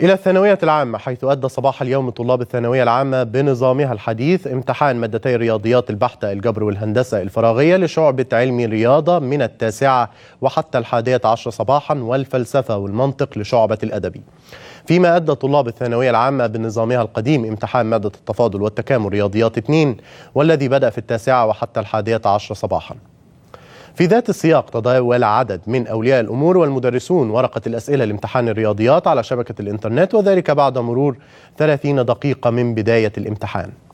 إلى الثانوية العامة حيث أدى صباح اليوم طلاب الثانوية العامة بنظامها الحديث امتحان مادتي رياضيات البحث الجبر والهندسة الفراغية لشعبة علم رياضة من التاسعة وحتى الحادية عشر صباحا والفلسفة والمنطق لشعبة الأدبي فيما أدى طلاب الثانوية العامة بنظامها القديم امتحان مادة التفاضل والتكامل رياضيات 2 والذي بدأ في التاسعة وحتى الحادية عشر صباحاً في ذات السياق تداول عدد من أولياء الأمور والمدرسون ورقة الأسئلة لامتحان الرياضيات على شبكة الإنترنت وذلك بعد مرور 30 دقيقة من بداية الامتحان